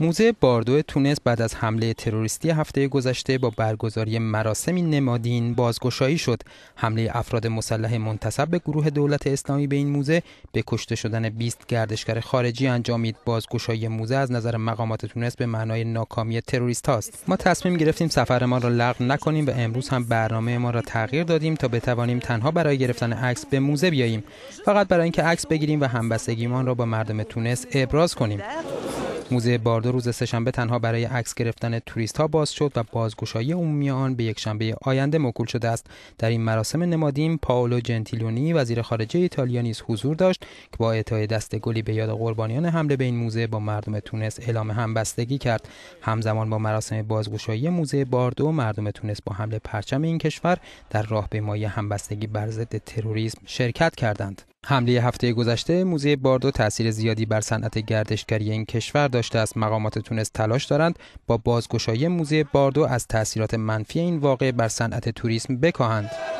موزه باردو تونس بعد از حمله تروریستی هفته گذشته با برگزاری مراسمی نمادین بازگشایی شد. حمله افراد مسلح منتصب به گروه دولت اسلامی به این موزه به کشته شدن 20 گردشگر خارجی انجامید. بازگشایی موزه از نظر مقامات تونس به معنای ناکامی تروریست هاست. ما تصمیم گرفتیم سفرمان را لغو نکنیم و امروز هم برنامه ما را تغییر دادیم تا بتوانیم تنها برای گرفتن عکس به موزه بیاییم. فقط برای اینکه عکس بگیریم و همبستگیمان را با مردم تونس ابراز کنیم. موزه باردو روز سهشنبه تنها برای عکس گرفتن توریست ها باز شد و بازگشایی عمومی آن به یک شنبه آینده موکول شده است در این مراسم نمادین پائولو جنتیلونی وزیر خارجه ایتالیا نیز حضور داشت که با اعطای دست گلی به یاد قربانیان حمله به این موزه با مردم تونس اعلام همبستگی کرد همزمان با مراسم بازگشایی موزه باردو مردم تونس با حمله پرچم این کشور در راهپیمایی همبستگی بر ضد تروریسم شرکت کردند حمله هفته گذشته موزه باردو تاثیر زیادی بر صنعت گردشگری این کشور داشته است مقامات تونس تلاش دارند با بازگشایی موزه باردو از تاثیرات منفی این واقع بر صنعت توریسم بکاهند